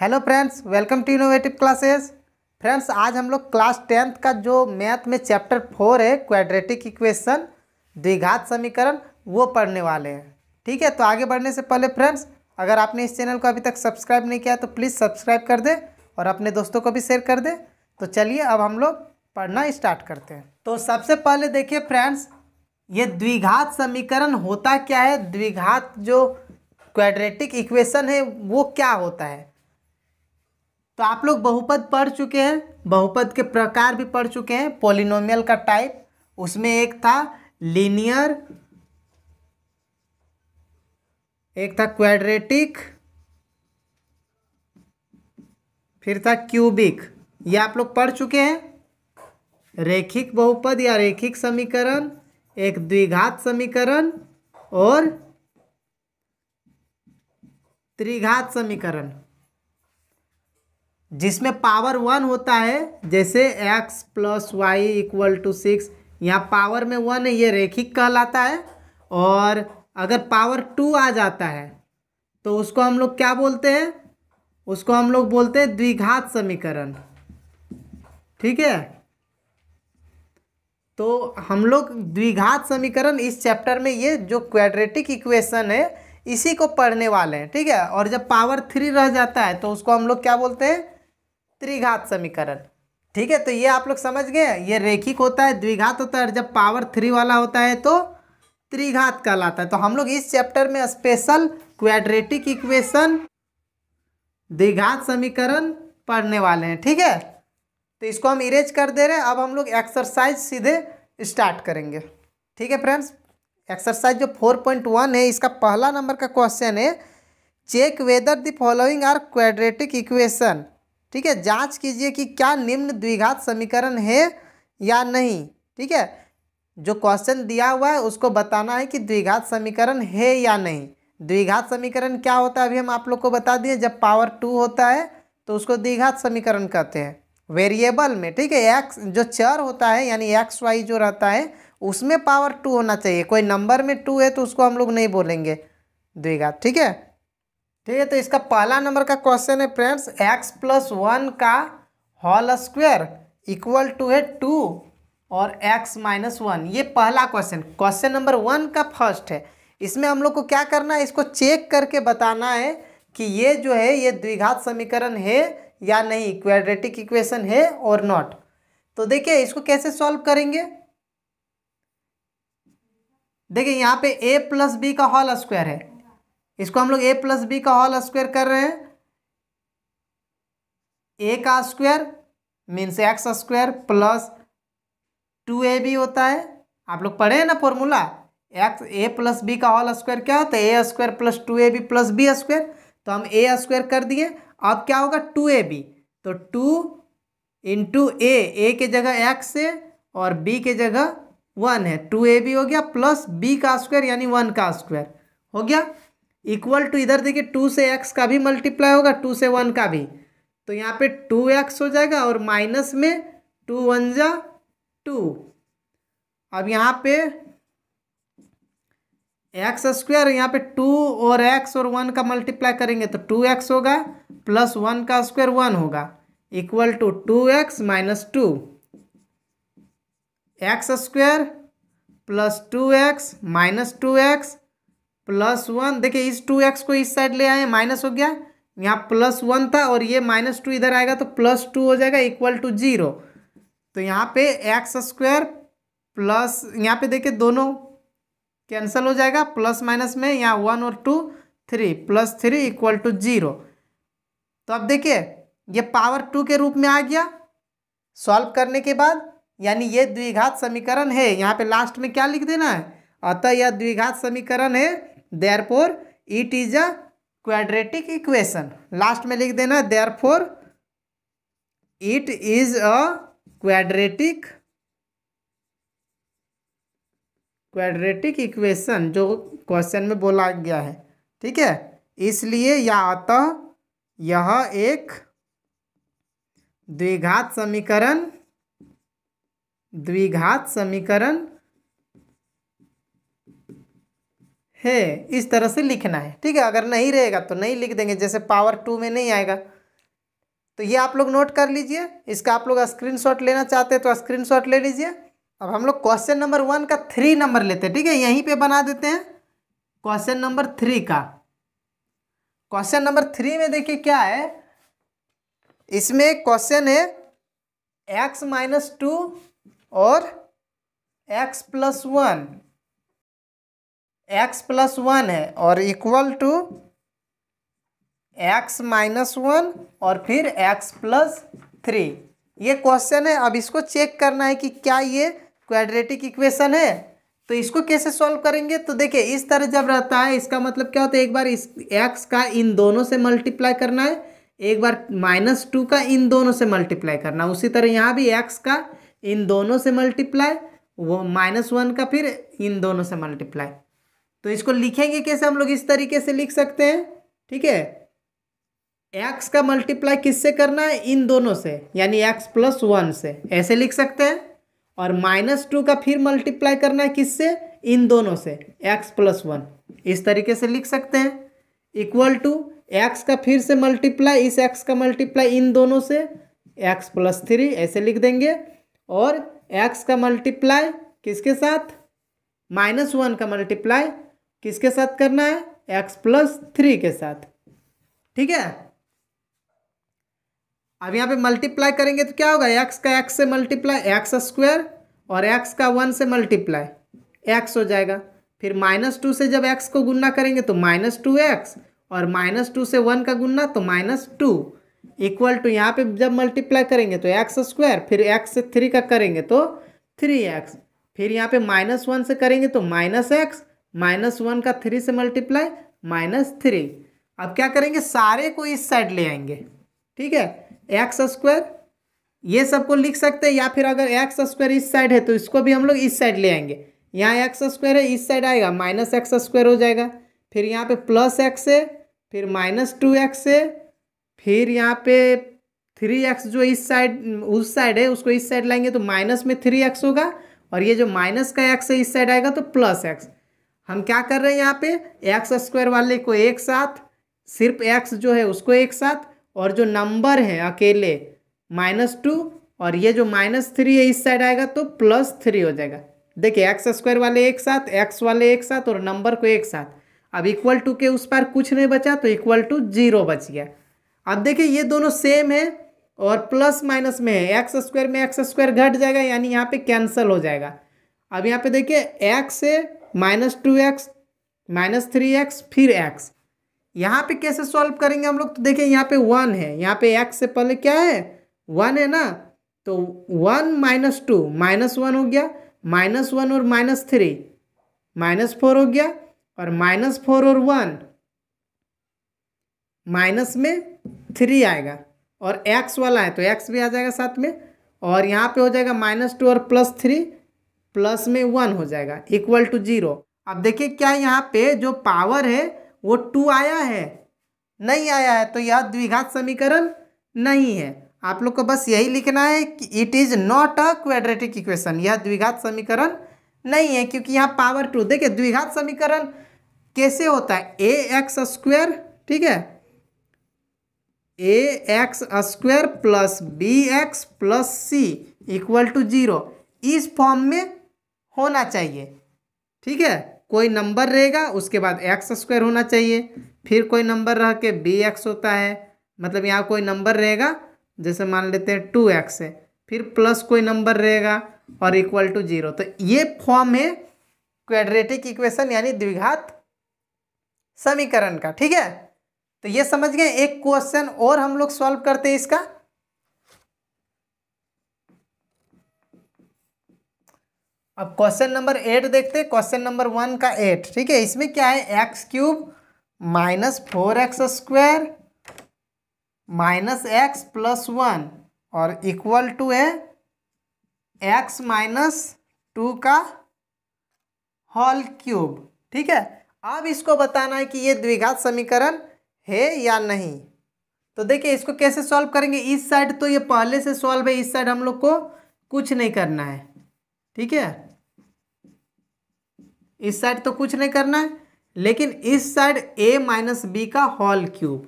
hello friends welcome to innovative classes friends आज हम लोग क्लास टेंथ का जो मैथ में चैप्टर फोर है क्वाड्रेटिक इक्वेशन द्विघात समीकरण वो पढ़ने वाले हैं ठीक है तो आगे बढ़ने से पहले फ्रेंड्स अगर आपने इस चैनल को अभी तक सब्सक्राइब नहीं किया तो प्लीज़ सब्सक्राइब कर दें और अपने दोस्तों को भी शेयर कर दें तो चलिए अब हम लोग पढ़ना स्टार्ट करते हैं तो सबसे पहले देखिए फ्रेंड्स ये द्विघात समीकरण होता क्या है द्विघात जो क्वाड्रेटिक इक्वेशन है वो क्या होता है तो आप लोग बहुपद पढ़ चुके हैं बहुपद के प्रकार भी पढ़ चुके हैं पोलिनोमियल का टाइप उसमें एक था लीनियर एक था क्वाड्रेटिक फिर था क्यूबिक ये आप लोग पढ़ चुके हैं रेखिक बहुपद या रेखिक समीकरण एक द्विघात समीकरण और त्रिघात समीकरण जिसमें पावर वन होता है जैसे X plus Y equal to six यहाँ पावर में वन है ये रेखिक कहलाता है और अगर पावर टू आ जाता है तो उसको हम लोग क्या बोलते हैं उसको हम लोग बोलते हैं द्विघात समीकरण ठीक है तो हम लोग द्विघात समीकरण इस चैप्टर में ये जो क्वाड्रेटिक इक्वेशन है इसी को पढ़ने वाले हैं ठीक है और जब पावर थ्री रह जाता है तो उसको हम लोग क्या बोलते हैं त्रिघात समीकरण ठीक है तो ये आप लोग समझ गए ये रेखिक होता है द्विघात होता है जब पावर थ्री वाला होता है तो त्रिघात कहलाता है तो हम लोग इस चैप्टर में स्पेशल क्वाड्रेटिक इक्वेशन द्विघात समीकरण पढ़ने वाले हैं ठीक है तो इसको हम इरेज कर दे रहे हैं अब हम लोग एक्सरसाइज सीधे स्टार्ट करेंगे ठीक है फ्रेंड्स एक्सरसाइज जो फोर पॉइंट वन है इसका पहला नंबर का क्वेश्चन है check whether the following are quadratic equation ठीक है जांच कीजिए कि क्या निम्न द्विघात समीकरण है या नहीं ठीक है जो क्वेश्चन दिया हुआ है उसको बताना है कि द्विघात समीकरण है या नहीं द्विघात समीकरण क्या होता है अभी हम आप लोग को बता दिए जब पावर टू होता है तो उसको द्विघात समीकरण कहते हैं वेरिएबल में ठीक है एक्स जो चर होता है यानी एक्स वाई जो रहता है उसमें पावर टू होना चाहिए कोई नंबर में टू है तो उसको हम लोग नहीं बोलेंगे द्विघात ठीक है ठीक है तो इसका पहला नंबर का क्वेश्चन है फ्रेंड्स एक्स प्लस वन का हॉल स्क्वेयर इक्वल टू है टू और x माइनस वन ये पहला क्वेश्चन क्वेश्चन नंबर वन का फर्स्ट है इसमें हम लोग को क्या करना है इसको चेक करके बताना है कि ये जो है ये द्विघात समीकरण है या नहीं क्वेड्रेटिक इक्वेशन है और नॉट तो देखिए इसको कैसे सॉल्व करेंगे देखिए यहाँ पे a प्लस बी का हॉल स्क्वायर है इसको हम लोग ए प्लस बी का हॉल स्क्वायर कर रहे हैं ए का square means X square plus two A B होता है आप लोग पढ़े हैं ना formula X A plus B का हॉल स्क्वायर क्या होता है A square plus two A B plus B square तो हम ए स्क्वायर कर दिए अब क्या होगा टू ए बी तो टू इंटू ए ए के जगह एक्स है और बी के जगह वन है टू ए बी हो गया प्लस बी का स्क्वायर यानी वन का स्क्वायर हो गया इक्वल टू इधर देखिए टू से एक्स का भी मल्टीप्लाई होगा टू से वन का भी तो यहाँ पे टू एक्स हो जाएगा और माइनस में टू वन जा टू अब यहाँ पे एक्स स्क्वायर यहाँ पे टू और एक्स और वन का मल्टीप्लाई करेंगे तो टू एक्स होगा प्लस वन का स्क्वायर वन होगा equal to two X minus two X square plus two X minus two x plus one देखिए इस टू एक्स को इस साइड ले आए माइनस हो गया यहाँ प्लस वन था और ये माइनस टू इधर आएगा तो प्लस टू हो जाएगा इक्वल टू जीरो तो यहाँ पे एक्स स्क्वायर प्लस यहाँ पे देखिए दोनों कैंसिल हो जाएगा प्लस माइनस में यहाँ वन और two three plus three equal to zero तो अब देखिए ये पावर टू के रूप में आ गया सॉल्व करने के बाद यानी ये द्विघात समीकरण है यहाँ पे लास्ट में क्या लिख देना है अतः यह द्विघात समीकरण है therefore it is a quadratic equation last में लिख देना therefore it is a quadratic quadratic equation जो क्वेश्चन में बोला गया है ठीक है इसलिए या अतः यह एक द्विघात समीकरण द्विघात समीकरण है इस तरह से लिखना है ठीक है अगर नहीं रहेगा तो नहीं लिख देंगे जैसे पावर टू में नहीं आएगा तो ये आप लोग नोट कर लीजिए इसका आप लोग स्क्रीनशॉट लेना चाहते हैं तो स्क्रीनशॉट ले लीजिए अब हम लोग क्वेश्चन नंबर वन का थ्री नंबर लेते हैं ठीक है यहीं पे बना देते हैं क्वेश्चन नंबर थ्री का क्वेश्चन नंबर थ्री में देखिए क्या है इसमें क्वेश्चन है एक्स माइनस टू और X plus one X plus one है और equal to X minus one और फिर एक्स प्लस थ्री ये क्वेश्चन है अब इसको चेक करना है कि क्या ये क्वाड्रेटिक इक्वेशन है तो इसको कैसे सॉल्व करेंगे तो देखिए इस तरह जब रहता है इसका मतलब क्या होता है एक बार इस एक्स का इन दोनों से मल्टीप्लाई करना है एक बार माइनस टू का इन दोनों से मल्टीप्लाई करना है उसी तरह यहाँ भी एक्स का इन दोनों से मल्टीप्लाई वो माइनस वन का फिर इन दोनों से मल्टीप्लाई तो इसको लिखेंगे कैसे हम लोग इस तरीके से लिख सकते हैं ठीक है एक्स का मल्टीप्लाई किससे करना है इन दोनों से यानी एक्स प्लस वन से ऐसे लिख सकते हैं और माइनस टू का फिर मल्टीप्लाई करना है किससे इन दोनों से एक्स प्लस वन इस तरीके से लिख सकते हैं इक्वल टू एक्स का फिर से मल्टीप्लाई इस एक्स का मल्टीप्लाई इन दोनों से एक्स प्लस थ्री ऐसे लिख देंगे और एक्स का मल्टीप्लाई किसके साथ माइनस वन का मल्टीप्लाई किसके साथ करना है एक्स प्लस थ्री के साथ ठीक है अब यहाँ पे मल्टीप्लाई करेंगे तो क्या होगा एक्स का एक्स से मल्टीप्लाई एक्स स्क्वायर और एक्स का वन से मल्टीप्लाई एक्स हो जाएगा फिर माइनस टू से जब एक्स को गुना करेंगे तो माइनस टू एक्स और माइनस टू से वन का गुना तो माइनस टू इक्वल टू यहाँ पे जब मल्टीप्लाई करेंगे तो एक्स स्क्वायर फिर एक्स से थ्री का करेंगे तो थ्री एक्स फिर यहाँ पे माइनस वन से करेंगे तो माइनस एक्स माइनस वन का थ्री से मल्टीप्लाई माइनस थ्री अब क्या करेंगे सारे को इस साइड ले आएंगे ठीक है एक्स स्क्वायर ये सबको लिख सकते हैं या फिर अगर एक्स स्क्वायर इस साइड है तो इसको भी हम लोग इस साइड ले आएंगे यहाँ एक्स स्क्वायर है इस साइड आएगा माइनस एक्स स्क्वायर हो जाएगा फिर यहाँ पे प्लस एक्स है फिर माइनस टू एक्स है फिर यहाँ पे थ्री एक्स जो इस साइड उस साइड है उसको इस साइड लाएंगे तो माइनस में थ्री एक्स होगा और ये जो माइनस का एक्स है इस साइड आएगा तो प्लस एक्स हम क्या कर रहे हैं यहाँ पे एक्स स्क्वायर वाले को एक साथ सिर्फ एक्स जो है उसको एक साथ और जो नंबर है अकेले माइनस टू और ये जो माइनस थ्री है इस साइड आएगा तो प्लस थ्री हो जाएगा देखिए एक्स स्क्वायर वाले एक साथ एक्स वाले एक साथ और नंबर को एक साथ अब इक्वल टू के उस पर कुछ नहीं बचा तो इक्वल टू जीरो बच गया अब देखिए ये दोनों सेम है और प्लस माइनस में है एक्स स्क्वायर में एक्स स्क्वायर घट जाएगा यानी यहाँ पे कैंसिल हो जाएगा अब यहाँ पे देखिए एक्स है minus two X minus three X फिर एक्स यहाँ पे कैसे सॉल्व करेंगे हम लोग तो देखिए यहाँ पे वन है यहाँ पे एक्स से पहले क्या है वन है ना तो one minus two minus one हो गया माइनस वन और माइनस थ्री माइनस फोर हो गया और माइनस फोर और वन माइनस में थ्री आएगा और एक्स वाला है तो एक्स भी आ जाएगा साथ में और यहाँ पे हो जाएगा माइनस टू और प्लस थ्री प्लस में वन हो जाएगा इक्वल टू जीरो अब देखिए क्या यहाँ पे जो पावर है वो टू आया है नहीं आया है तो यह द्विघात समीकरण नहीं है आप लोग को बस यही लिखना है कि it is not a quadratic equation यह द्विघात समीकरण नहीं है क्योंकि यहाँ पावर टू देखिए द्विघात समीकरण कैसे होता है ए एक्स स्क्वेयर ठीक है A X square plus B X plus C equal to zero इस फॉर्म में होना चाहिए ठीक है कोई नंबर रहेगा उसके बाद एक्स स्क्वायर होना चाहिए फिर कोई नंबर रह के बी एक्स होता है मतलब यहाँ कोई नंबर रहेगा जैसे मान लेते हैं टू एक्स है फिर प्लस कोई नंबर रहेगा और इक्वल टू जीरो तो ये फॉर्म है क्वेड्रेटिक इक्वेशन यानी द्विघात समीकरण का ठीक है तो ये समझ गए एक क्वेश्चन और हम लोग सॉल्व करते हैं इसका अब क्वेश्चन नंबर एट देखते हैं क्वेश्चन नंबर वन का एट ठीक है इसमें क्या है X cube minus four X square minus X plus one और इक्वल टू है एक्स माइनस टू का हॉल क्यूब ठीक है अब इसको बताना है कि ये द्विघात समीकरण है या नहीं तो देखिए इसको कैसे सॉल्व करेंगे इस साइड तो ये पहले से सॉल्व है इस साइड हम लोग को कुछ नहीं करना है ठीक है इस साइड तो कुछ नहीं करना है लेकिन इस साइड ए माइनस बी का whole cube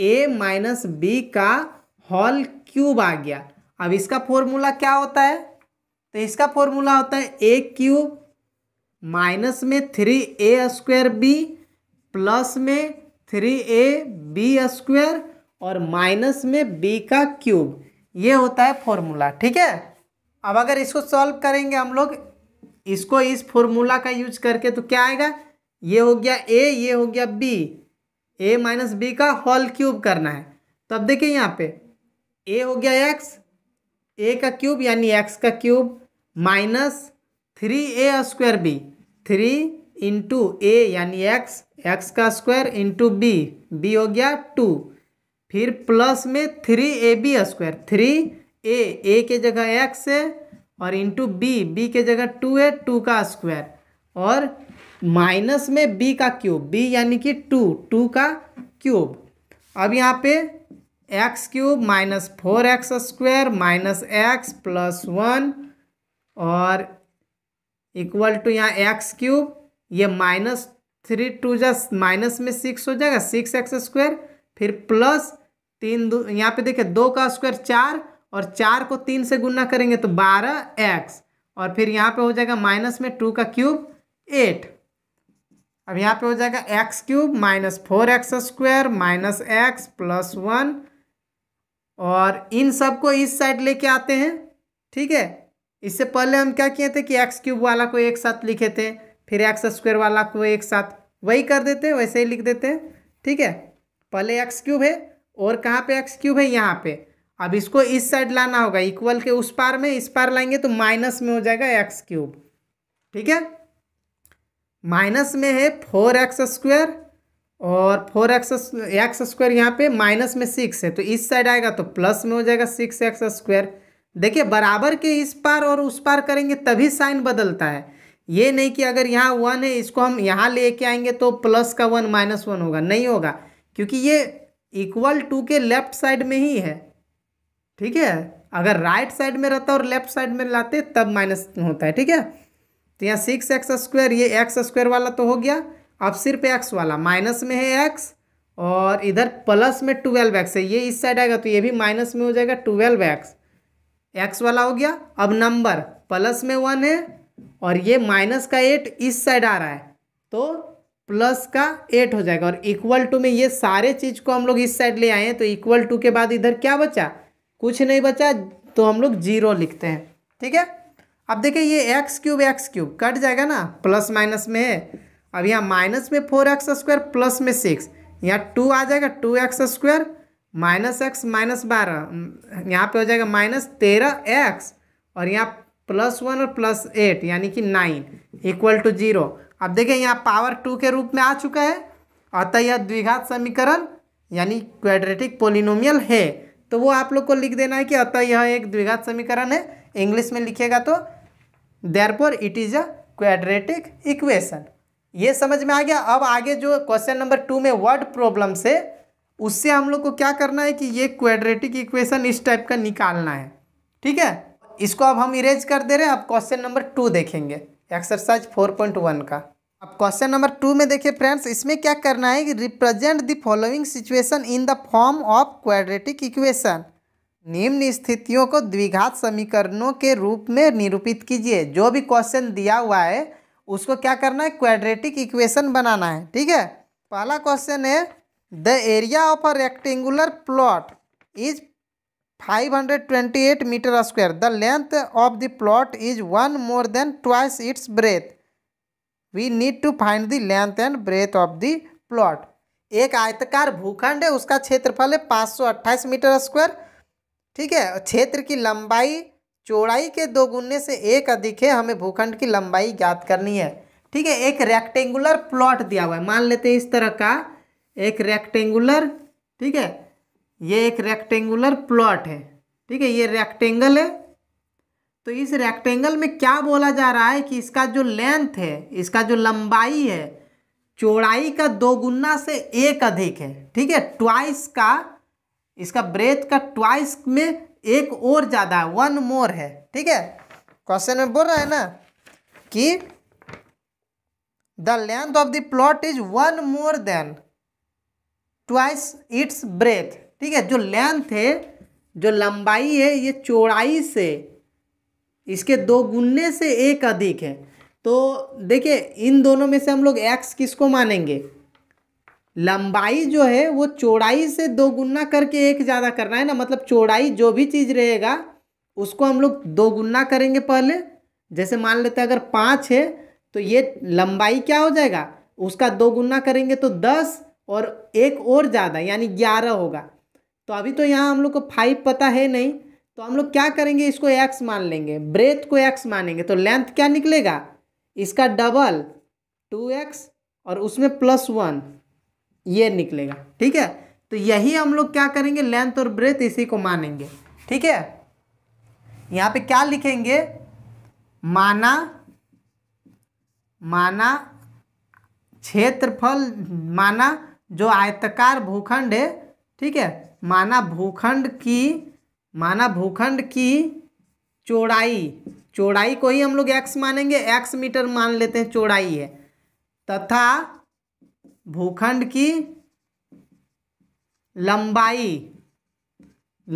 A minus B का हॉल क्यूब आ गया अब इसका फॉर्मूला क्या होता है तो इसका फॉर्मूला होता है ए क्यूब माइनस में three A square B plus में थ्री ए बी स्क्वायर और माइनस में बी का क्यूब ये होता है फॉर्मूला ठीक है अब अगर इसको सॉल्व करेंगे हम लोग इसको इस फॉर्मूला का यूज करके तो क्या आएगा ये हो गया ए ये हो गया बी ए माइनस बी का होल क्यूब करना है तो अब देखिए यहाँ पे ए हो गया एक्स ए का क्यूब यानी एक्स का cube minus three A square B three into A यानी एक्स एक्स का स्क्वायर इंटू बी बी हो गया टू फिर प्लस में three A B square three A A के जगह एक्स है और इंटू बी बी के जगह टू है टू का स्क्वायर और माइनस में बी का क्यूब बी यानी कि टू टू का क्यूब अब यहाँ पे X cube minus four X square minus X plus one और इक्वल टू यहाँ एक्स क्यूब ये माइनस थ्री टू जा माइनस में सिक्स हो जाएगा सिक्स एक्स स्क्वायर फिर प्लस तीन दो यहाँ पे देखिए दो का स्क्वायर चार और चार को तीन से गुना करेंगे तो बारह एक्स और फिर यहाँ पे हो जाएगा माइनस में टू का क्यूब एट अब यहाँ पे हो जाएगा X cube minus four X square minus X plus one और इन सब को इस साइड लेके आते हैं ठीक है इससे पहले हम क्या किए थे कि एक्स क्यूब वाला को एक साथ लिखे थे फिर एक्स स्क्वायर वाला को एक साथ वही कर देते वैसे ही लिख देते ठीक है पहले एक्स क्यूब है और कहाँ पे एक्स क्यूब है यहाँ पे अब इसको इस साइड लाना होगा इक्वल के उस पार में इस पार लाएंगे तो माइनस में हो जाएगा एक्स क्यूब ठीक है माइनस में है फोर एक्स स्क्वायर और फोर एक्स एक्स स्क्वायर यहाँ पे माइनस में सिक्स है तो इस साइड आएगा तो प्लस में हो जाएगा सिक्स एक्स स्क्वायर देखिए बराबर के इस पार और उस पार करेंगे तभी साइन बदलता है ये नहीं कि अगर यहाँ वन है इसको हम यहाँ ले कर आएंगे तो प्लस का वन माइनस वन होगा नहीं होगा क्योंकि ये इक्वल टू के लेफ्ट साइड में ही है ठीक है अगर राइट साइड में रहता और लेफ्ट साइड में लाते तब माइनस होता है ठीक है तो यहाँ सिक्स एक्स स्क्वायर ये एक्स स्क्वायर वाला तो हो गया अब सिर्फ एक्स वाला माइनस में है एक्स और इधर प्लस में ट्वेल्व एक्स है ये इस साइड आएगा तो ये भी माइनस में हो जाएगा ट्वेल्व एक्स एक्स वाला हो गया अब नंबर प्लस में वन है और ये माइनस का एट इस साइड आ रहा है तो प्लस का एट हो जाएगा और इक्वल टू में ये सारे चीज़ को हम लोग इस साइड ले आए हैं तो इक्वल टू के बाद इधर क्या बचा कुछ नहीं बचा तो हम लोग जीरो लिखते हैं ठीक है अब देखिए ये X cube X cube cut जाएगा ना प्लस माइनस में है अब यहाँ माइनस में फोर एक्स स्क्वायर प्लस में सिक्स यहाँ टू आ जाएगा two X square minus X minus बारह हम्म, यहाँ पे हो जाएगा माइनस तेरह एक्स और यहाँ प्लस वन और प्लस एट यानी कि नाइन इक्वल टू जीरो अब देखिए यहाँ पावर टू के रूप में आ चुका है अतः यह द्विघात समीकरण यानी क्वाड्रेटिक पोलिनोमियल है तो वो आप लोग को लिख देना है कि अतः यह एक द्विघात समीकरण है इंग्लिश में लिखेगा तो there it is a quadratic equation ये समझ में आ गया अब आगे जो क्वेश्चन नंबर टू में वर्ड प्रॉब्लम से उससे हम लोग को क्या करना है कि ये क्वाड्रेटिक इक्वेशन इस टाइप का निकालना है ठीक है इसको अब हम इरेज कर दे रहे हैं अब क्वेश्चन नंबर टू देखेंगे एक्सरसाइज फोर पॉइंट वन का अब क्वेश्चन नंबर टू में देखिए फ्रेंड्स इसमें क्या करना है कि represent the following situation in the form of quadratic equation निम्न स्थितियों को द्विघात समीकरणों के रूप में निरूपित कीजिए जो भी क्वेश्चन दिया हुआ है उसको क्या करना है क्वाड्रेटिक इक्वेशन बनाना है ठीक है पहला क्वेश्चन है the area of a rectangular plot is 528 metre square the length of the plot is one more than twice its breadth we need to find the length and breadth of the plot एक आयतकार भूखंड है उसका क्षेत्रफल है पाँच metre square ठीक है क्षेत्र की लंबाई चौड़ाई के दो गुने से एक अधिक है हमें भूखंड की लंबाई ज्ञात करनी है ठीक है एक रेक्टेंगुलर प्लॉट दिया हुआ है मान लेते हैं इस तरह का एक रेक्टेंगुलर ठीक है ये एक रेक्टेंगुलर प्लॉट है ठीक है ये रेक्टेंगल है तो इस रेक्टेंगल में क्या बोला जा रहा है कि इसका जो लेंथ है इसका जो लंबाई है चौड़ाई का दोगुना से एक अधिक है ठीक है ट्वाइस का इसका ब्रेथ का ट्वाइस में एक और ज़्यादा है वन मोर है ठीक है क्वेश्चन में बोल रहा है ना कि the length of the plot is one more than twice its breadth ठीक है जो लेंथ है जो लंबाई है ये चौड़ाई से इसके दो गुने से एक अधिक है तो देखिए इन दोनों में से हम लोग एक्स किसको मानेंगे लंबाई जो है वो चौड़ाई से दो गुना करके एक ज़्यादा करना है ना मतलब चौड़ाई जो भी चीज़ रहेगा उसको हम लोग दो गुना करेंगे पहले जैसे मान लेते हैं अगर पाँच है तो ये लंबाई क्या हो जाएगा उसका दो गुना करेंगे तो दस और एक और ज़्यादा यानी ग्यारह होगा तो अभी तो यहाँ हम लोग को फाइव पता है नहीं तो हम लोग क्या करेंगे इसको एक्स मान लेंगे ब्रेथ को एक्स मानेंगे तो लेंथ क्या निकलेगा इसका डबल टू एक्स और उसमें प्लस वन ये निकलेगा ठीक है तो यही हम लोग क्या करेंगे लेंथ और ब्रेथ इसी को मानेंगे ठीक है यहाँ पे क्या लिखेंगे माना माना क्षेत्रफल माना जो आयतकार भूखंड है ठीक है माना भूखंड की माना भूखंड की चौड़ाई चौड़ाई को ही हम लोग एक्स मानेंगे एक्स मीटर मान लेते हैं चौड़ाई है तथा भूखंड की लंबाई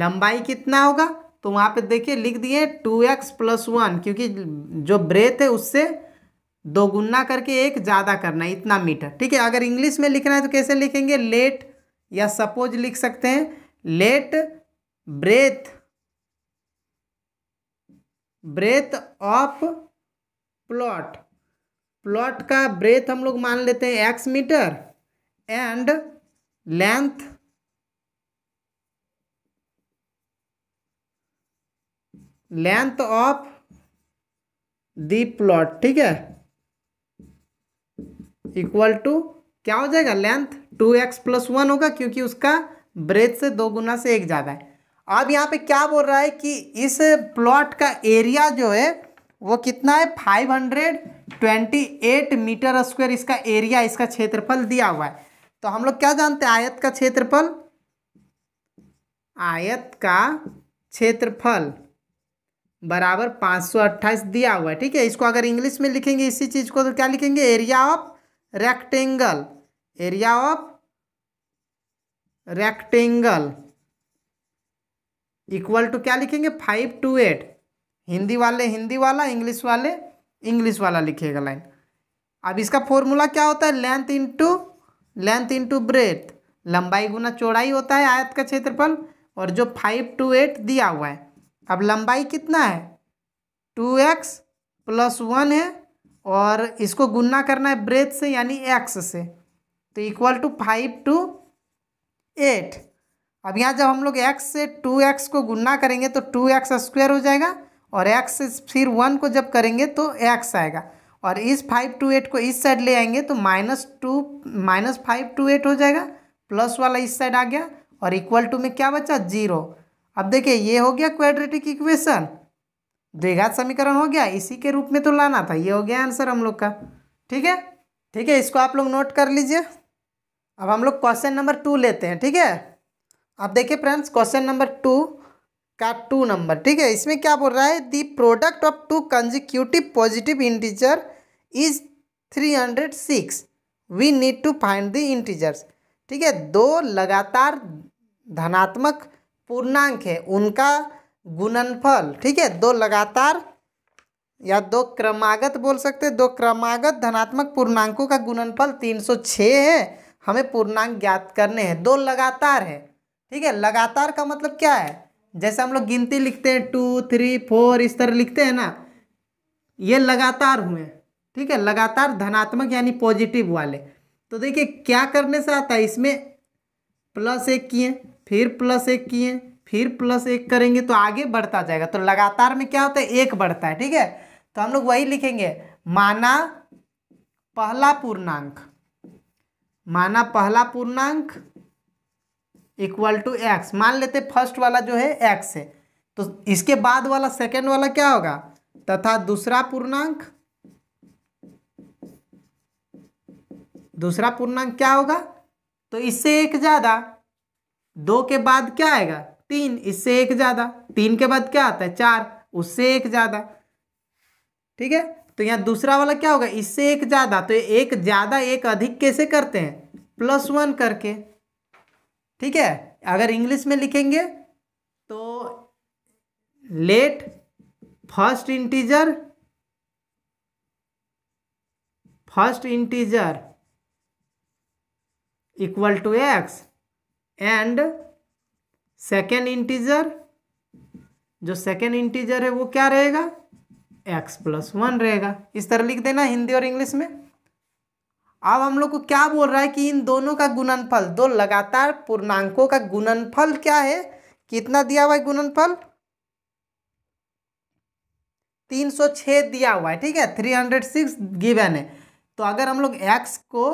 लंबाई कितना होगा तो वहाँ पे देखिए लिख दिए टू एक्स प्लस वन क्योंकि जो ब्रेथ है उससे दोगुना करके एक ज़्यादा करना है इतना मीटर ठीक है अगर इंग्लिश में लिखना है तो कैसे लिखेंगे लेट या सपोज लिख सकते हैं let breadth breadth of plot plot का ब्रेथ हम लोग मान लेते हैं x metre and length length of the plot ठीक है इक्वल टू क्या हो जाएगा length two x plus one होगा क्योंकि उसका ब्रेथ से दो गुना से एक ज़्यादा है अब यहाँ पे क्या बोल रहा है कि इस प्लॉट का एरिया जो है वो कितना है five hundred twenty eight metre square इसका एरिया इसका क्षेत्रफल दिया हुआ है तो हम लोग क्या जानते हैं आयत का क्षेत्रफल आयत का क्षेत्रफल बराबर पाँच सौ अट्ठाईस दिया हुआ है ठीक है इसको अगर इंग्लिश में लिखेंगे इसी चीज़ को तो क्या लिखेंगे area of rectangle area of rectangle equal to क्या लिखेंगे फाइव टू एट हिंदी वाले हिंदी वाला इंग्लिश वाले इंग्लिश वाला लिखेगा लाइन अब इसका फॉर्मूला क्या होता है length into length into breadth लंबाई गुना चौड़ाई होता है आयत का क्षेत्रफल और जो फाइव टू एट दिया हुआ है अब लंबाई कितना है टू एक्स प्लस वन है और इसको गुना करना है ब्रेथ से यानी एक्स से तो equal to five two eight अब यहाँ जब हम लोग x से 2x को गुना करेंगे तो 2x स्क्वायर हो जाएगा और x से फिर वन को जब करेंगे तो x आएगा और इस फाइव टू एट को इस साइड ले आएंगे तो minus two minus five two eight हो जाएगा प्लस वाला इस साइड आ गया और इक्वल टू में क्या बचा जीरो अब देखिए ये हो गया क्वाड्रेटिक इक्वेशन द्विघात समीकरण हो गया इसी के रूप में तो लाना था ये हो गया आंसर हम लोग का ठीक है ठीक है इसको आप लोग नोट कर लीजिए अब हम लोग क्वेश्चन नंबर टू लेते हैं ठीक है अब देखिए फ्रेंड्स क्वेश्चन नंबर टू का टू नंबर ठीक है इसमें क्या बोल रहा है the product of two consecutive positive integer is three hundred six we need to find the integers ठीक है दो लगातार धनात्मक पूर्णांक है उनका गुणनफल ठीक है दो लगातार या दो क्रमागत बोल सकते दो क्रमागत धनात्मक पूर्णांकों का गुणनफल तीन सौ छः है हमें पूर्णांक ज्ञात करने हैं दो लगातार है ठीक है लगातार का मतलब क्या है जैसे हम लोग गिनती लिखते हैं टू थ्री फोर इस तरह लिखते हैं ना ये लगातार हुए ठीक है लगातार धनात्मक यानी पॉजिटिव वाले तो देखिए क्या करने से आता है इसमें प्लस एक किए फिर प्लस एक किए फिर प्लस एक करेंगे तो आगे बढ़ता जाएगा तो लगातार में क्या होता है एक बढ़ता है ठीक है तो हम लोग वही लिखेंगे माना पहला पूर्णांक माना पहला पूर्णांक इक्वल टू एक्स मान लेते फर्स्ट वाला जो है एक्स है तो इसके बाद वाला सेकेंड वाला क्या होगा तथा दूसरा पूर्णांक दूसरा पूर्णांक क्या होगा तो इससे एक ज़्यादा दो के बाद क्या आएगा तीन इससे एक ज़्यादा तीन के बाद क्या आता है चार उससे एक ज़्यादा ठीक है तो यहाँ दूसरा वाला क्या होगा इससे एक ज़्यादा तो एक ज़्यादा एक अधिक कैसे करते हैं प्लस वन करके ठीक है अगर इंग्लिश में लिखेंगे तो let first integer first integer equal to x and second integer जो सेकेंड इंटीजर है वो क्या रहेगा एक्स प्लस वन रहेगा इस तरह लिख देना हिंदी और इंग्लिश में अब हम लोग को क्या बोल रहा है कि इन दोनों का गुणनफल दो लगातार पूर्णांकों का गुणनफल क्या है कितना दिया हुआ है गुणनफल तीन सौ दिया हुआ है ठीक है थ्री हंड्रेड सिक्स गिवन है तो अगर हम लोग एक्स को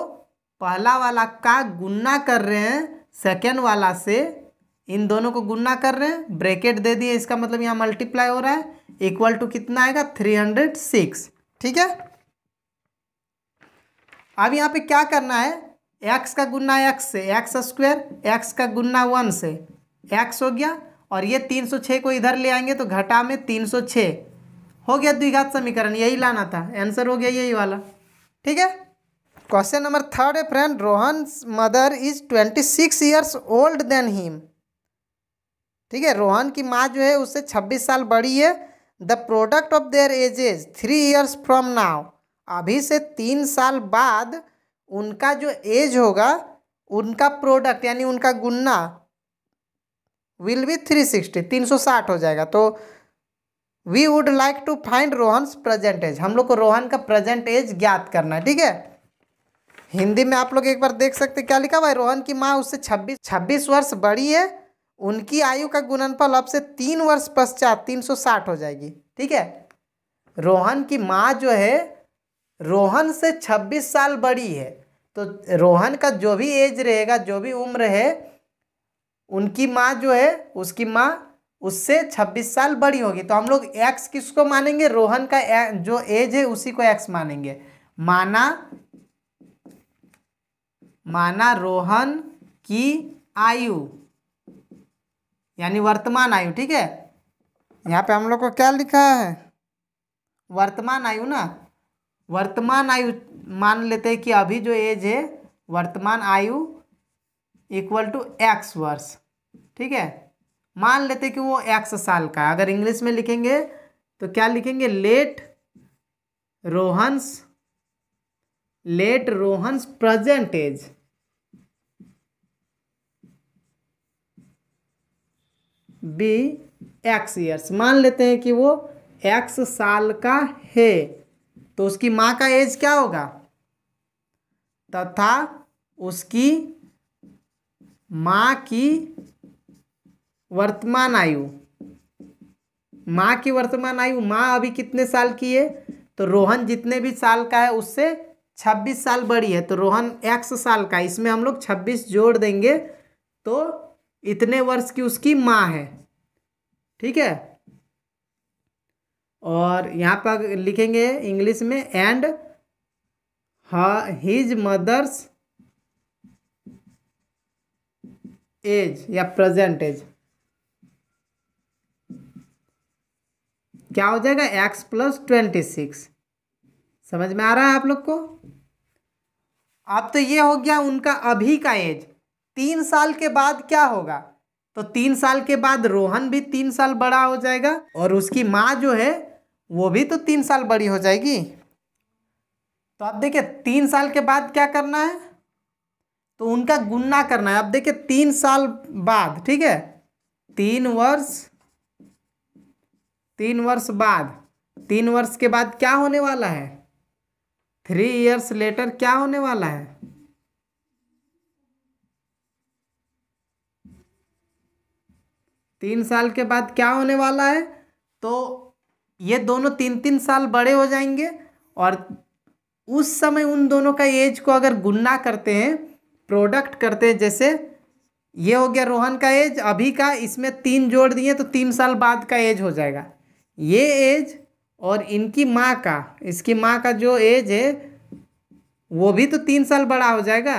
पहला वाला का गुन्ना कर रहे हैं सेकेंड वाला से इन दोनों को गुन्ना कर रहे हैं ब्रैकेट दे दिए इसका मतलब यहाँ मल्टीप्लाई हो रहा है इक्वल टू कितना आएगा थ्री हंड्रेड सिक्स ठीक है अब यहाँ पे क्या करना है एक्स का गुना एक्स से एक्स स्क्वायर एक्स का गुना वन से एक्स हो गया और ये तीन सौ छः को इधर ले आएंगे तो घटा में तीन सौ छः हो गया द्विघात समीकरण यही लाना था आंसर हो गया यही वाला ठीक है क्वेश्चन नंबर थर्ड है friend Rohan mother is twenty six years old than him ठीक है रोहन की माँ जो है उससे छब्बीस साल बड़ी है the product of their ages three years from now अभी से तीन साल बाद उनका जो एज होगा उनका प्रोडक्ट यानी उनका गुन्ना विल बी थ्री सिक्सटी तीन सौ साठ हो जाएगा तो we would like to find Rohan present age हम लोग को रोहन का प्रेजेंट एज ज्ञात करना है ठीक है हिंदी में आप लोग एक बार देख सकते क्या लिखा भाई रोहन की माँ उससे छब्बीस छब्बीस वर्ष बड़ी है उनकी आयु का गुणनफल अब से तीन वर्ष पश्चात तीन सौ साठ हो जाएगी ठीक है रोहन की माँ जो है रोहन से छब्बीस साल बड़ी है तो रोहन का जो भी एज रहेगा जो भी उम्र है उनकी माँ जो है उसकी माँ उससे छब्बीस साल बड़ी होगी तो हम लोग एक्स किसको मानेंगे रोहन का जो एज है उसी को एक्स मानेंगे माना माना रोहन की आयु यानी वर्तमान आयु ठीक है यहाँ पे हम लोग को क्या लिखा है वर्तमान आयु ना वर्तमान आयु मान लेते हैं कि अभी जो एज है वर्तमान आयु इक्वल टू एक्स वर्ष ठीक है मान लेते कि वो एक्स साल का अगर इंग्लिश में लिखेंगे तो क्या लिखेंगे let Rohan's let Rohan's present age be x years मान लेते हैं कि वो एक्स साल का है तो उसकी माँ का एज क्या होगा तथा उसकी माँ की वर्तमान आयु माँ की वर्तमान आयु माँ अभी कितने साल की है तो रोहन जितने भी साल का है उससे 26 साल बड़ी है तो रोहन एक्स साल का इसमें हम लोग 26 जोड़ देंगे तो इतने वर्ष की उसकी माँ है ठीक है और यहाँ पर लिखेंगे इंग्लिश में एंड हिज मदर्स एज या प्रेजेंट एज क्या हो जाएगा एक्स प्लस ट्वेंटी सिक्स समझ में आ रहा है आप लोग को अब तो ये हो गया उनका अभी का एज तीन साल के बाद क्या होगा तो तीन साल के बाद रोहन भी तीन साल बड़ा हो जाएगा और उसकी माँ जो है वो भी तो तीन साल बड़ी हो जाएगी तो आप देखिए तीन साल के बाद क्या करना है तो उनका गुन्ना करना है अब देखिए तीन साल बाद ठीक है तीन वर्ष तीन वर्ष बाद तीन वर्ष के बाद क्या होने वाला है थ्री इयर्स लेटर क्या होने वाला है तीन साल के बाद क्या होने वाला है तो ये दोनों तीन तीन साल बड़े हो जाएंगे और उस समय उन दोनों का एज को अगर गुन्ना करते हैं प्रोडक्ट करते हैं जैसे ये हो गया रोहन का एज अभी का इसमें तीन जोड़ दिए तो तीन साल बाद का एज हो जाएगा ये एज और इनकी माँ का इसकी माँ का जो एज है वो भी तो तीन साल बड़ा हो जाएगा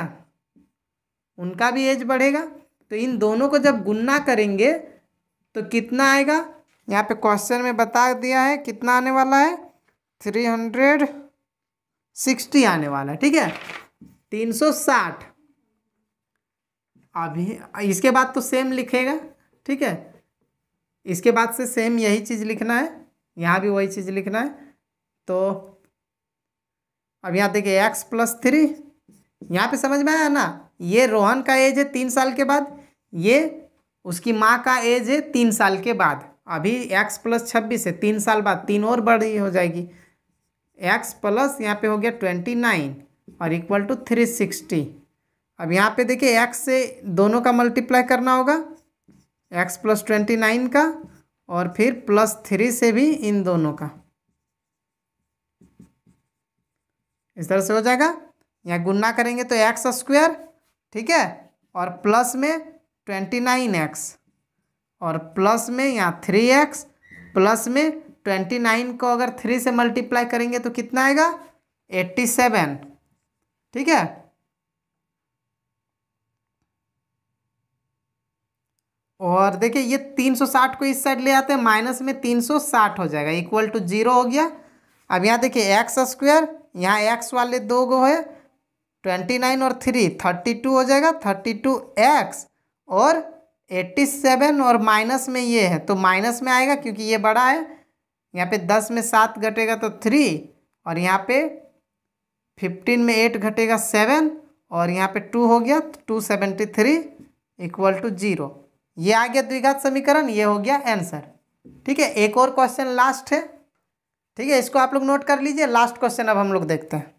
उनका भी एज बढ़ेगा तो इन दोनों को जब गुन्ना करेंगे तो कितना आएगा यहाँ पे क्वेश्चन में बता दिया है कितना आने वाला है थ्री हंड्रेड सिक्सटी आने वाला है ठीक है तीन सौ साठ अभी इसके बाद तो सेम लिखेगा ठीक है इसके बाद से सेम यही चीज़ लिखना है यहाँ भी वही चीज़ लिखना है तो अब यहाँ देखिए एक्स प्लस थ्री यहाँ पर समझ में आया ना ये रोहन का एज है तीन साल के बाद ये उसकी माँ का एज है तीन साल के बाद अभी एक्स प्लस छब्बीस है तीन साल बाद तीन और बड़ी हो जाएगी एक्स प्लस यहाँ पे हो गया ट्वेंटी नाइन और इक्वल टू थ्री सिक्सटी अब यहाँ पे देखिए एक्स से दोनों का मल्टीप्लाई करना होगा एक्स प्लस ट्वेंटी नाइन का और फिर प्लस थ्री से भी इन दोनों का इस तरह से हो जाएगा यहाँ गुना करेंगे तो एक्स स्क्वायर ठीक है और प्लस में ट्वेंटी नाइन एक्स और प्लस में यहाँ थ्री एक्स प्लस में ट्वेंटी नाइन को अगर थ्री से मल्टीप्लाई करेंगे तो कितना आएगा एट्टी सेवन ठीक है और देखिए ये तीन सौ साठ को इस साइड ले आते हैं माइनस में तीन सौ साठ हो जाएगा इक्वल टू जीरो हो गया अब यहाँ देखिए एक्स स्क्वायर यहाँ एक्स वाले दो गो है ट्वेंटी नाइन और थ्री थर्टी टू हो जाएगा थर्टी टू एक्स और एट्टी सेवन और माइनस में ये है तो माइनस में आएगा क्योंकि ये बड़ा है यहाँ पे दस में सात घटेगा तो थ्री और यहाँ पे फिफ्टीन में एट घटेगा सेवन और यहाँ पे टू हो गया two seventy three equal to zero ये आ गया द्विघात समीकरण ये हो गया आंसर ठीक है एक और क्वेश्चन लास्ट है ठीक है इसको आप लोग नोट कर लीजिए लास्ट क्वेश्चन अब हम लोग देखते हैं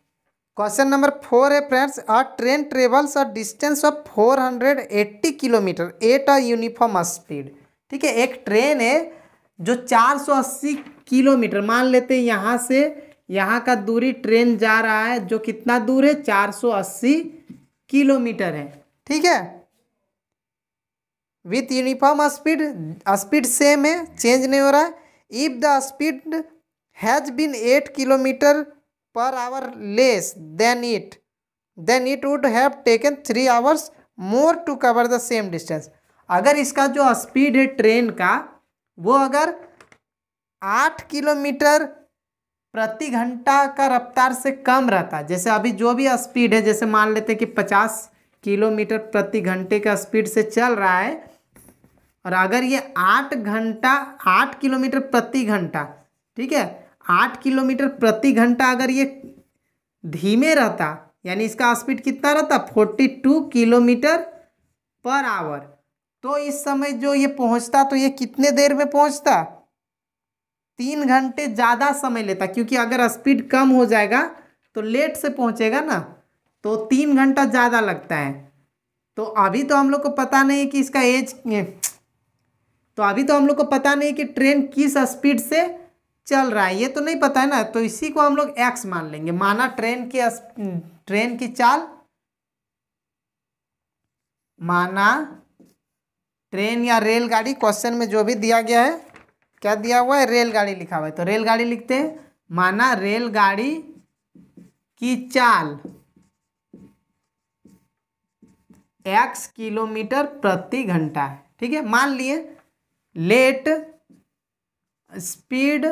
क्वेश्चन नंबर फोर है friends a train travels a distance of 480 kilometre at a uniform speed ठीक है एक ट्रेन है जो 480 किलोमीटर मान लेते हैं यहाँ से यहाँ का दूरी ट्रेन जा रहा है जो कितना दूर है 480 किलोमीटर है ठीक है with uniform speed speed same है चेंज नहीं हो रहा है if the speed has been eight kilometre per hour less than it then it would have taken three hours more to cover the same distance अगर इसका जो speed है train का वो अगर आठ किलोमीटर प्रति घंटा का रफ्तार से कम रहता जैसे अभी जो भी स्पीड है जैसे मान लेते कि पचास किलोमीटर प्रति घंटे का स्पीड से चल रहा है और अगर ये आठ घंटा आठ किलोमीटर प्रति घंटा ठीक है आठ किलोमीटर प्रति घंटा अगर ये धीमे रहता यानी इसका स्पीड कितना रहता forty two kilometre per hour तो इस समय जो ये पहुंचता तो ये कितने देर में पहुंचता तीन घंटे ज़्यादा समय लेता क्योंकि अगर स्पीड कम हो जाएगा तो लेट से पहुंचेगा ना तो तीन घंटा ज़्यादा लगता है तो अभी तो हम लोग को पता नहीं कि इसका एज तो अभी तो हम लोग को पता नहीं कि ट्रेन किस स्पीड से चल रहा है ये तो नहीं पता है ना तो इसी को हम लोग एक्स मान लेंगे माना ट्रेन की हम्म, ट्रेन की चाल माना ट्रेन या रेलगाड़ी क्वेश्चन में जो भी दिया गया है क्या दिया हुआ है रेलगाड़ी लिखा हुआ है तो रेलगाड़ी लिखते हैं माना रेलगाड़ी की चाल एक्स किलोमीटर प्रति घंटा है ठीक है मान लिए let speed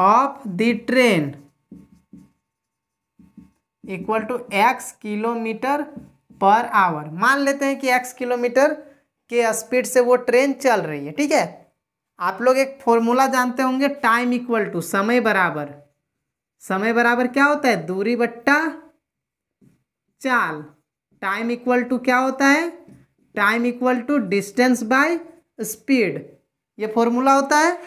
of the train equal to x kilometre per hour मान लेते हैं कि एक्स किलोमीटर के स्पीड से वो ट्रेन चल रही है ठीक है आप लोग एक फॉर्मूला जानते होंगे टाइम इक्वल टू समय बराबर समय बराबर क्या होता है दूरी बट्टा चाल टाइम इक्वल टू क्या होता है time equal to distance by speed ये फॉर्मूला होता है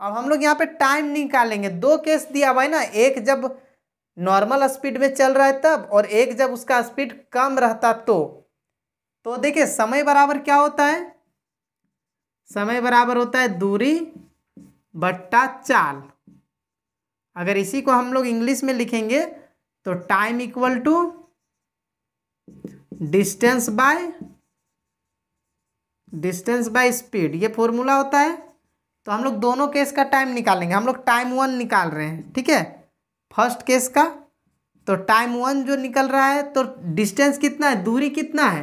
अब हम लोग यहाँ पे टाइम निकालेंगे दो केस दिया हुआ है ना एक जब नॉर्मल स्पीड में चल रहा है तब और एक जब उसका स्पीड कम रहता तो तो देखिए समय बराबर क्या होता है समय बराबर होता है दूरी बट्टा चाल अगर इसी को हम लोग इंग्लिश में लिखेंगे तो time equal to distance by distance by speed ये फॉर्मूला होता है तो हम लोग दोनों केस का टाइम निकालेंगे हम लोग टाइम वन निकाल रहे हैं ठीक है फर्स्ट केस का तो टाइम वन जो निकल रहा है तो डिस्टेंस कितना है दूरी कितना है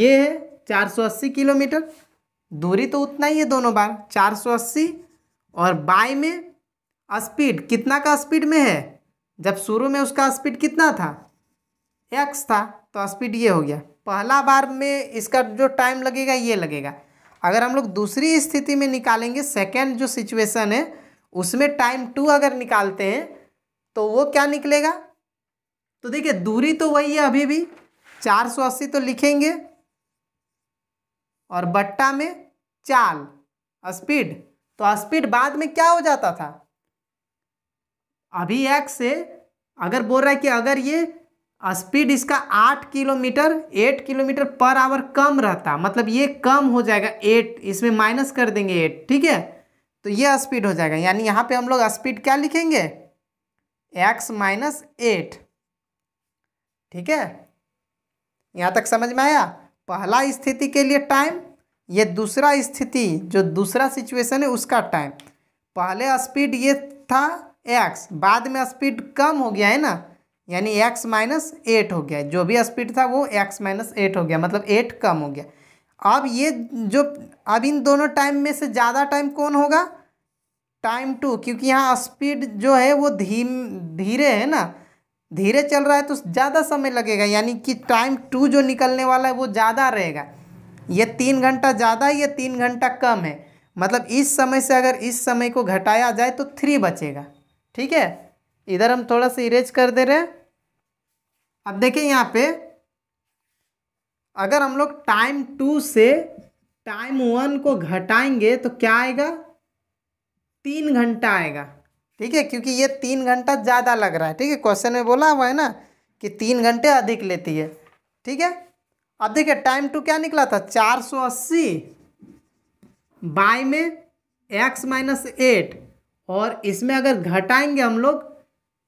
ये है चार सौ अस्सी किलोमीटर दूरी तो उतना ही है दोनों बार चार सौ अस्सी और बाई में स्पीड कितना का स्पीड में है जब शुरू में उसका स्पीड कितना था एक्स था तो स्पीड ये हो गया पहला बार में इसका जो टाइम लगेगा ये लगेगा अगर हम लोग दूसरी स्थिति में निकालेंगे सेकेंड जो सिचुएसन है उसमें टाइम टू अगर निकालते हैं तो वो क्या निकलेगा तो देखिए दूरी तो वही है अभी भी चार सौ अस्सी तो लिखेंगे और बट्टा में चाल स्पीड तो स्पीड बाद में क्या हो जाता था अभी एक्स से अगर बोल रहा है कि अगर ये स्पीड इसका आठ kilometre eight kilometre per hour कम रहता मतलब ये कम हो जाएगा एट इसमें माइनस कर देंगे एट ठीक है तो ये स्पीड हो जाएगा यानी यहाँ पे हम लोग स्पीड क्या लिखेंगे एक्स माइनस एट ठीक है यहाँ तक समझ में आया पहला स्थिति के लिए टाइम ये दूसरा स्थिति जो दूसरा सिचुएशन है उसका टाइम पहले स्पीड ये था एक्स बाद में स्पीड कम हो गया है ना यानी एक्स माइनस एट हो गया जो भी स्पीड था वो एक्स माइनस एट हो गया मतलब एट कम हो गया अब ये जो अब इन दोनों टाइम में से ज़्यादा टाइम कौन होगा टाइम टू क्योंकि यहाँ स्पीड जो है वो धीम धीरे है ना धीरे चल रहा है तो ज़्यादा समय लगेगा यानी कि टाइम टू जो निकलने वाला है वो ज़्यादा रहेगा ये तीन घंटा ज़्यादा है ये तीन घंटा कम है मतलब इस समय से अगर इस समय को घटाया जाए तो थ्री बचेगा ठीक है इधर हम थोड़ा सा इरेज कर दे रहे हैं अब देखिए यहाँ पे अगर हम लोग टाइम टू से टाइम वन को घटाएंगे तो क्या आएगा तीन घंटा आएगा ठीक है क्योंकि ये तीन घंटा ज़्यादा लग रहा है ठीक है क्वेश्चन में बोला हुआ है ना कि तीन घंटे अधिक लेती है ठीक है अब देखिए टाइम टू क्या निकला था चार सौ अस्सी बाई में एक्स माइनस एट और इसमें अगर घटाएंगे हम लोग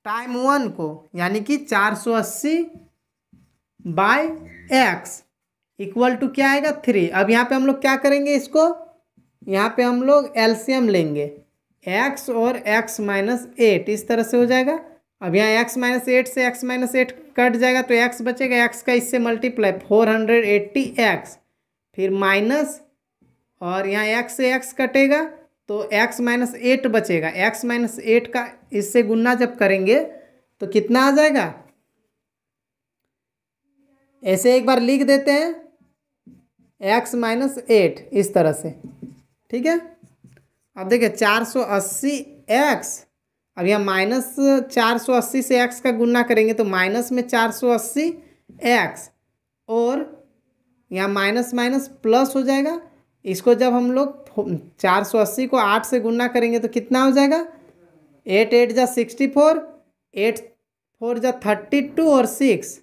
टाइम वन को यानी कि 480 बाय एक्स इक्वल टू क्या आएगा थ्री अब यहाँ पे हम लोग क्या करेंगे इसको यहाँ पे हम लोग एल्शियम लेंगे एक्स और एक्स माइनस एट इस तरह से हो जाएगा अब यहाँ एक्स माइनस एट से एक्स माइनस एट कट जाएगा तो एक्स बचेगा एक्स का इससे multiply four hundred eighty x फिर माइनस और यहाँ एक्स से एक्स कटेगा तो x माइनस एट बचेगा x माइनस एट का इससे गुना जब करेंगे तो कितना आ जाएगा ऐसे एक बार लिख देते हैं x माइनस एट इस तरह से ठीक है अब देखिए चार सौ अस्सी एक्स अब यहाँ माइनस चार सौ अस्सी से एक्स का गुना करेंगे तो माइनस में चार सौ अस्सी एक्स और यहाँ माइनस माइनस प्लस हो जाएगा इसको जब हम लोग चार सौ अस्सी को आठ से गुना करेंगे तो कितना हो जाएगा एट एट जा सिक्सटी फोर एट फोर जा थर्टी टू और सिक्स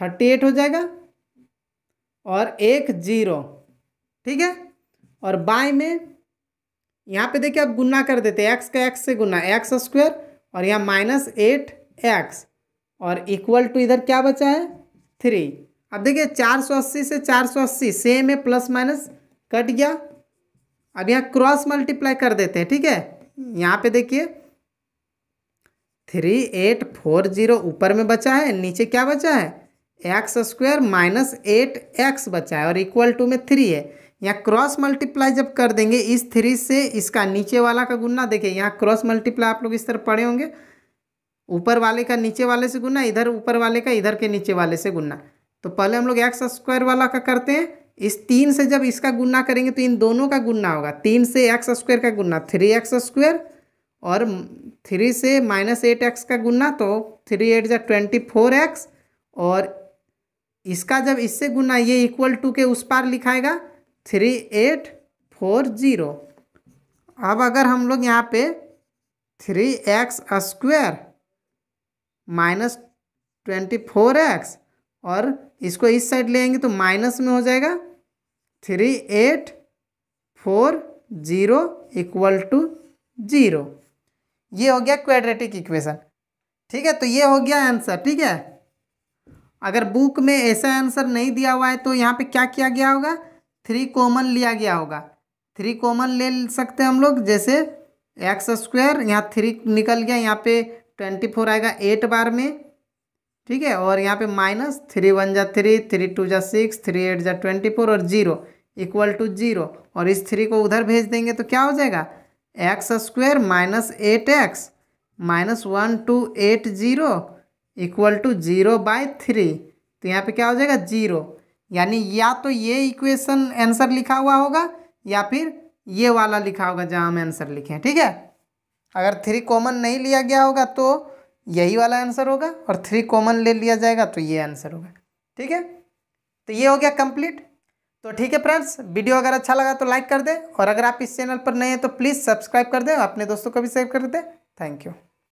थर्टी एट हो जाएगा और एक जीरो ठीक है और बाय में यहाँ पे देखिए आप गुना कर देते एक्स का एक्स से गुना एक्स स्क्वायर और यहाँ माइनस एट एक्स और इक्वल टू इधर क्या बचा है थ्री अब देखिए चार सौ अस्सी से चार सौ अस्सी सेम है प्लस माइनस कट गया अब यहाँ क्रॉस मल्टीप्लाई कर देते हैं ठीक है यहाँ पे देखिए थ्री एट फोर जीरो ऊपर में बचा है नीचे क्या बचा है x square minus eight x बचा है और इक्वल टू में थ्री है यहाँ क्रॉस मल्टीप्लाई जब कर देंगे इस थ्री से इसका नीचे वाला का गुना देखिए यहाँ क्रॉस मल्टीप्लाई आप लोग इस तरह पढ़े होंगे ऊपर वाले का नीचे वाले से गुना इधर ऊपर वाले का इधर के नीचे वाले से गुना तो पहले हम लोग एक्स स्क्वायर वाला का करते हैं इस तीन से जब इसका गुना करेंगे तो इन दोनों का गुना होगा तीन से एक्स स्क्वायर का गुना थ्री एक्स स्क्वायर और थ्री से माइनस एट एक्स का गुना तो थ्री एट जै ट्वेंटी फोर एक्स और इसका जब इससे गुना ये इक्वल टू के उस पार लिखाएगा थ्री एट फोर जीरो अब अगर हम लोग यहाँ पे three x square minus twenty four x और इसको इस साइड लेंगे तो माइनस में हो जाएगा three eight four zero equal to zero ये हो गया क्वाड्रेटिक इक्वेशन ठीक है तो ये हो गया आंसर ठीक है अगर बुक में ऐसा आंसर नहीं दिया हुआ है तो यहाँ पे क्या किया गया होगा थ्री कॉमन लिया गया होगा थ्री कॉमन ले सकते हैं हम लोग जैसे एक्स स्क्वायर यहाँ थ्री निकल गया यहाँ पे ट्वेंटी फोर आएगा एट बार में ठीक है और यहाँ पे माइनस थ्री वन जा थ्री थ्री टू जा सिक्स थ्री एट जा ट्वेंटी फोर और जीरो इक्वल टू जीरो और इस थ्री को उधर भेज देंगे तो क्या हो जाएगा x square minus eight x minus one two eight zero equal to zero by three तो यहाँ पे क्या हो जाएगा जीरो यानी या तो ये इक्वेशन आंसर लिखा हुआ होगा या फिर ये वाला लिखा होगा जहाँ हम आंसर लिखें ठीक है अगर थ्री कॉमन नहीं लिया गया होगा तो यही वाला आंसर होगा और थ्री कॉमन ले लिया जाएगा तो ये आंसर होगा ठीक है तो ये हो गया कंप्लीट तो ठीक है फ्रेंड्स वीडियो अगर अच्छा लगा तो लाइक कर दे और अगर आप इस चैनल पर नए हैं तो प्लीज़ सब्सक्राइब कर दें अपने दोस्तों को भी शेयर कर दें थैंक यू